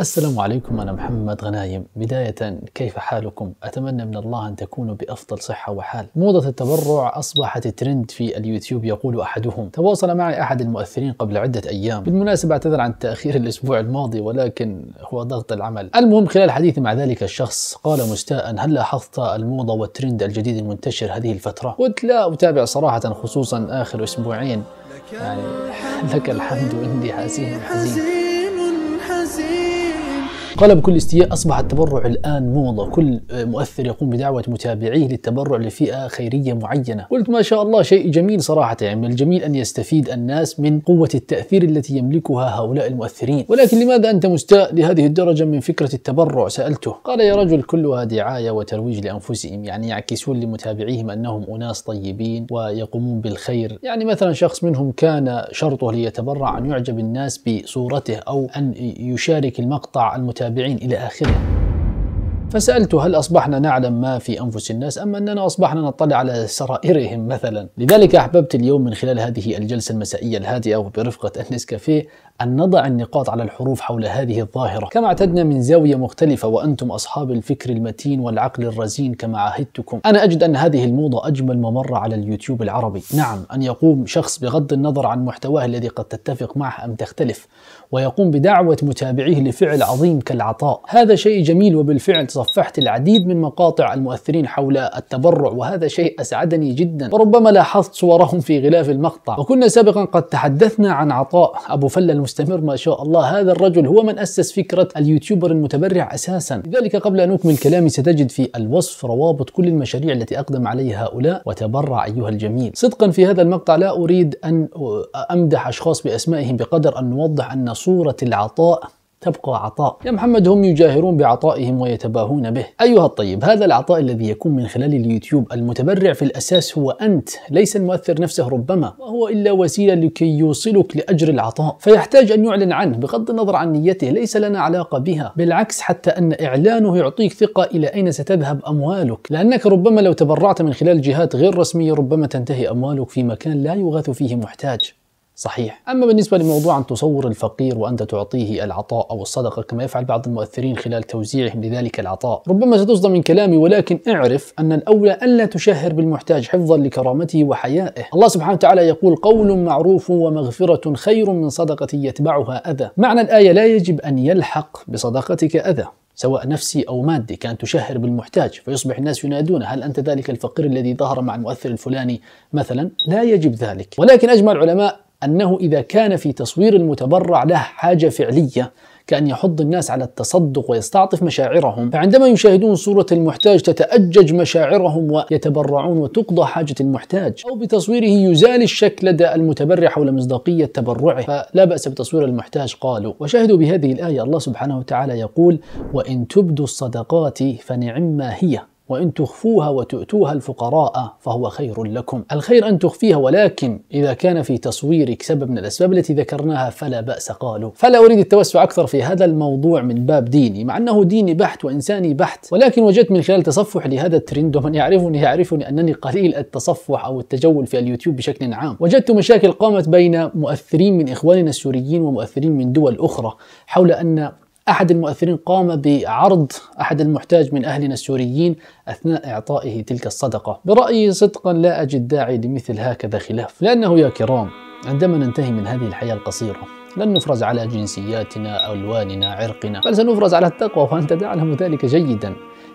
السلام عليكم أنا محمد غنايم بداية كيف حالكم؟ أتمنى من الله أن تكونوا بأفضل صحة وحال موضة التبرع أصبحت ترند في اليوتيوب يقول أحدهم تواصل معي أحد المؤثرين قبل عدة أيام بالمناسبة أعتذر عن التأخير الأسبوع الماضي ولكن هو ضغط العمل المهم خلال حديثي مع ذلك الشخص قال مستاء هل لاحظت الموضة والترند الجديد المنتشر هذه الفترة؟ قلت لا أتابع صراحة خصوصا آخر أسبوعين يعني لك الحمد إني حزين حزين قال بكل استياء أصبح التبرع الآن موضة كل مؤثر يقوم بدعوة متابعيه للتبرع لفئة خيرية معينة قلت ما شاء الله شيء جميل صراحة يعني من الجميل أن يستفيد الناس من قوة التأثير التي يملكها هؤلاء المؤثرين ولكن لماذا أنت مستاء لهذه الدرجة من فكرة التبرع سألته قال يا رجل كلها دعاية وترويج لأنفسهم يعني يعكسون لمتابعيهم أنهم أناس طيبين ويقومون بالخير يعني مثلا شخص منهم كان شرطه ليتبرع أن يعجب الناس بصورته أو أن يشارك المقطع المتابعين التابعين إلى آخره فسألت هل أصبحنا نعلم ما في أنفس الناس أم أننا أصبحنا نطلع على سرائرهم مثلا لذلك أحببت اليوم من خلال هذه الجلسة المسائية الهادئة وبرفقة النسكافيه أن نضع النقاط على الحروف حول هذه الظاهرة كما اعتدنا من زاوية مختلفة وأنتم أصحاب الفكر المتين والعقل الرزين كما عهدتكم أنا أجد أن هذه الموضة أجمل ممر على اليوتيوب العربي نعم أن يقوم شخص بغض النظر عن محتواه الذي قد تتفق معه أم تختلف ويقوم بدعوة متابعيه لفعل عظيم كالعطاء هذا شيء جميل وبالفعل تصفحت العديد من مقاطع المؤثرين حول التبرع وهذا شيء أسعدني جدا وربما لاحظت صورهم في غلاف المقطع وكنا سابقا قد تحدثنا عن عطاء أبو فلة مستمر ما شاء الله هذا الرجل هو من أسس فكرة اليوتيوبر المتبرع أساسا لذلك قبل أن أكمل كلامي ستجد في الوصف روابط كل المشاريع التي أقدم عليها هؤلاء وتبرع أيها الجميل صدقا في هذا المقطع لا أريد أن أمدح أشخاص بأسمائهم بقدر أن نوضح أن صورة العطاء تبقى عطاء يا محمد هم يجاهرون بعطائهم ويتباهون به أيها الطيب هذا العطاء الذي يكون من خلال اليوتيوب المتبرع في الأساس هو أنت ليس المؤثر نفسه ربما وهو إلا وسيلة لكي يوصلك لأجر العطاء فيحتاج أن يعلن عنه بغض النظر عن نيته ليس لنا علاقة بها بالعكس حتى أن إعلانه يعطيك ثقة إلى أين ستذهب أموالك لأنك ربما لو تبرعت من خلال جهات غير رسمية ربما تنتهي أموالك في مكان لا يغاث فيه محتاج صحيح أما بالنسبة لموضوع أن تصور الفقير وأنت تعطيه العطاء أو الصدقة كما يفعل بعض المؤثرين خلال توزيعهم لذلك العطاء ربما ستصدم من كلامي ولكن اعرف أن الأولى ألا تشهر بالمحتاج حفظا لكرامته وحيائه الله سبحانه وتعالى يقول قول معروف ومغفرة خير من صدقة يتبعها أذى معنى الآية لا يجب أن يلحق بصدقتك أذى سواء نفسي أو مادي كان تشهر بالمحتاج فيصبح الناس ينادون هل أنت ذلك الفقير الذي ظهر مع المؤثر الفلاني مثلا لا يجب ذلك ولكن أجمع العلماء أنه إذا كان في تصوير المتبرع له حاجة فعلية كأن يحض الناس على التصدق ويستعطف مشاعرهم فعندما يشاهدون صورة المحتاج تتأجج مشاعرهم ويتبرعون وتقضى حاجة المحتاج أو بتصويره يزال الشك لدى المتبرع حول مصداقية تبرعه فلا بأس بتصوير المحتاج قالوا وشاهدوا بهذه الآية الله سبحانه وتعالى يقول وإن تبدوا الصدقات فنعما هي وإن تخفوها وتؤتوها الفقراء فهو خير لكم الخير أن تخفيها ولكن إذا كان في تصويرك سبب من الأسباب التي ذكرناها فلا بأس قالوا فلا أريد التوسع أكثر في هذا الموضوع من باب ديني مع أنه ديني بحت وإنساني بحت ولكن وجدت من خلال تصفح لهذا الترند ومن يعرفني يعرفني أنني قليل التصفح أو التجول في اليوتيوب بشكل عام وجدت مشاكل قامت بين مؤثرين من إخواننا السوريين ومؤثرين من دول أخرى حول أن أحد المؤثرين قام بعرض أحد المحتاج من أهلنا السوريين أثناء إعطائه تلك الصدقة برأيي صدقا لا أجد داعي لمثل هكذا خلاف لأنه يا كرام عندما ننتهي من هذه الحياة القصيرة لن نفرز على جنسياتنا ألواننا عرقنا بل سنفرز على التقوى وأنت تعلم ذلك جيدا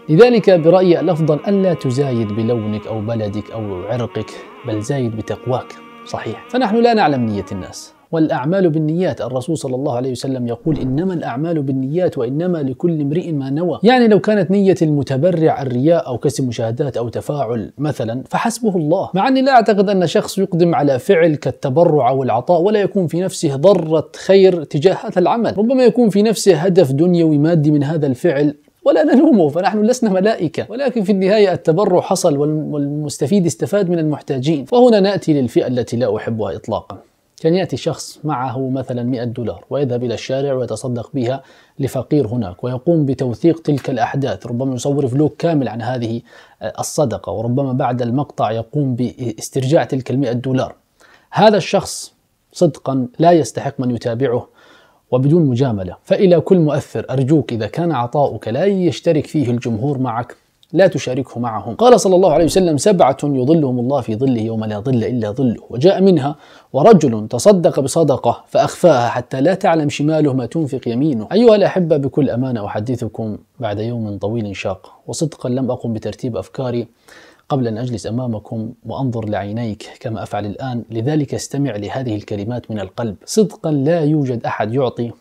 لذلك برأيي الأفضل ألا تزايد بلونك أو بلدك أو عرقك بل زايد بتقواك صحيح فنحن لا نعلم نية الناس والأعمال بالنيات الرسول صلى الله عليه وسلم يقول إنما الأعمال بالنيات وإنما لكل امرئ ما نوى يعني لو كانت نية المتبرع الرياء أو كسب مشاهدات أو تفاعل مثلا فحسبه الله مع أني لا أعتقد أن شخص يقدم على فعل كالتبرع أو العطاء ولا يكون في نفسه ضرة خير تجاه هذا العمل ربما يكون في نفسه هدف دنيوي مادي من هذا الفعل ولا نلومه فنحن لسنا ملائكة ولكن في النهاية التبرع حصل والمستفيد استفاد من المحتاجين وهنا نأتي للفئة التي لا أحبها إطلاقا كان يأتي شخص معه مثلا 100 دولار ويذهب إلى الشارع ويتصدق بها لفقير هناك ويقوم بتوثيق تلك الأحداث ربما يصور فلوك كامل عن هذه آه، الصدقة وربما بعد المقطع يقوم باسترجاع تلك المئة دولار هذا الشخص صدقا لا يستحق من يتابعه وبدون مجاملة فإلى كل مؤثر أرجوك إذا كان عطاؤك لا يشترك فيه الجمهور معك لا تشاركه معهم قال صلى الله عليه وسلم سبعة يظلهم الله في ظله يوم لا ظل إلا ظله وجاء منها ورجل تصدق بصدقة فأخفاها حتى لا تعلم شماله ما تنفق يمينه أيها الأحبة بكل أمانة أحدثكم بعد يوم طويل شاق وصدقا لم أقم بترتيب أفكاري قبل أن أجلس أمامكم وأنظر لعينيك كما أفعل الآن لذلك استمع لهذه الكلمات من القلب صدقا لا يوجد أحد يعطي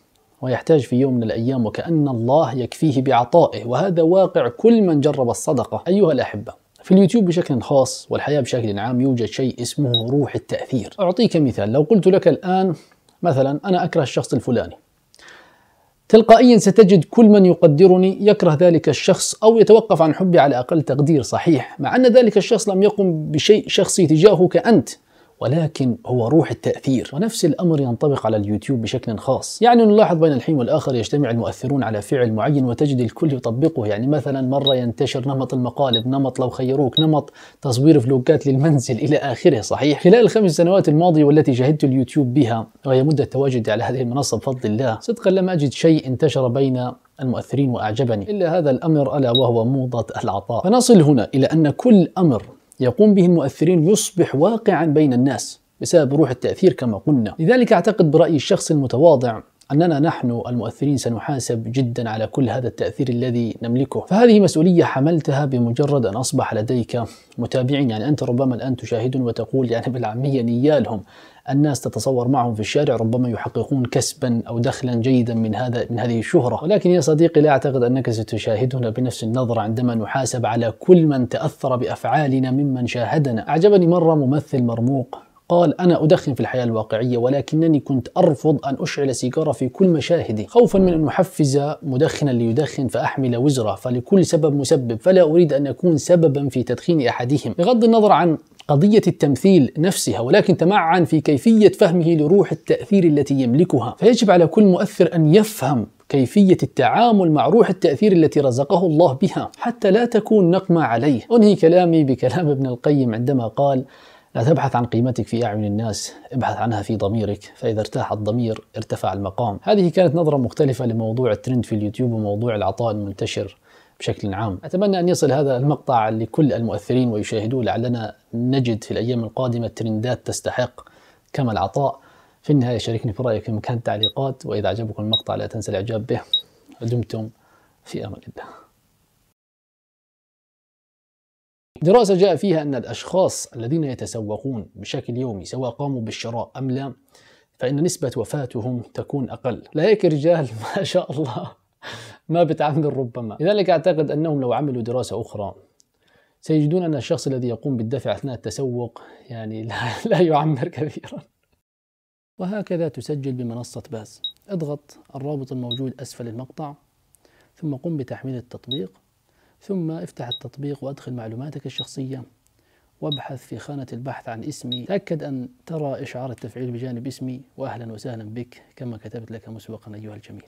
ويحتاج في يوم من الأيام وكأن الله يكفيه بعطائه وهذا واقع كل من جرب الصدقة أيها الأحبة في اليوتيوب بشكل خاص والحياة بشكل عام يوجد شيء اسمه روح التأثير أعطيك مثال لو قلت لك الآن مثلا أنا أكره الشخص الفلاني تلقائيا ستجد كل من يقدرني يكره ذلك الشخص او يتوقف عن حبي على اقل تقدير صحيح مع ان ذلك الشخص لم يقم بشيء شخصي تجاهك انت ولكن هو روح التأثير ونفس الأمر ينطبق على اليوتيوب بشكل خاص يعني نلاحظ بين الحين والآخر يجتمع المؤثرون على فعل معين وتجد الكل يطبقه يعني مثلا مرة ينتشر نمط المقالب نمط لو خيروك نمط تصوير فلوجات للمنزل إلى آخره صحيح خلال الخمس سنوات الماضية والتي جهدت اليوتيوب بها وهي مدة تواجدي على هذه المنصة بفضل الله صدقا لم أجد شيء انتشر بين المؤثرين وأعجبني إلا هذا الأمر ألا وهو موضة العطاء فنصل هنا إلى أن كل أمر يقوم به المؤثرين يصبح واقعا بين الناس بسبب روح التأثير كما قلنا لذلك أعتقد برأيي الشخص المتواضع أننا نحن المؤثرين سنحاسب جدا على كل هذا التأثير الذي نملكه فهذه مسؤولية حملتها بمجرد أن أصبح لديك متابعين يعني أنت ربما الآن تشاهد وتقول يعني بالعامية نيالهم الناس تتصور معهم في الشارع ربما يحققون كسبا او دخلا جيدا من هذا من هذه الشهره، ولكن يا صديقي لا اعتقد انك ستشاهدنا بنفس النظره عندما نحاسب على كل من تاثر بافعالنا ممن شاهدنا، اعجبني مره ممثل مرموق قال أنا أدخن في الحياة الواقعية ولكنني كنت أرفض أن أشعل سيجارة في كل مشاهدي خوفا من أن أحفز مدخنا ليدخن فأحمل وزره فلكل سبب مسبب فلا أريد أن أكون سببا في تدخين أحدهم بغض النظر عن قضية التمثيل نفسها ولكن تمعن في كيفية فهمه لروح التأثير التي يملكها فيجب على كل مؤثر أن يفهم كيفية التعامل مع روح التأثير التي رزقه الله بها حتى لا تكون نقمة عليه أنهي كلامي بكلام ابن القيم عندما قال لا تبحث عن قيمتك في أعين الناس ابحث عنها في ضميرك فإذا ارتاح الضمير ارتفع المقام هذه كانت نظرة مختلفة لموضوع الترند في اليوتيوب وموضوع العطاء المنتشر بشكل عام أتمنى أن يصل هذا المقطع لكل المؤثرين ويشاهدوه لعلنا نجد في الأيام القادمة ترندات تستحق كما العطاء في النهاية شاركني في رأيك في مكان التعليقات وإذا أعجبكم المقطع لا تنسى الإعجاب به ودمتم في أمان الله دراسة جاء فيها أن الأشخاص الذين يتسوقون بشكل يومي سواء قاموا بالشراء أم لا فإن نسبة وفاتهم تكون أقل لهيك رجال ما شاء الله ما بتعمل ربما لذلك أعتقد أنهم لو عملوا دراسة أخرى سيجدون أن الشخص الذي يقوم بالدفع أثناء التسوق يعني لا, لا يعمر كثيرا وهكذا تسجل بمنصة باز اضغط الرابط الموجود أسفل المقطع ثم قم بتحميل التطبيق ثم افتح التطبيق وادخل معلوماتك الشخصية وابحث في خانة البحث عن اسمي تأكد أن ترى إشعار التفعيل بجانب اسمي وأهلا وسهلا بك كما كتبت لك مسبقا أيها الجميل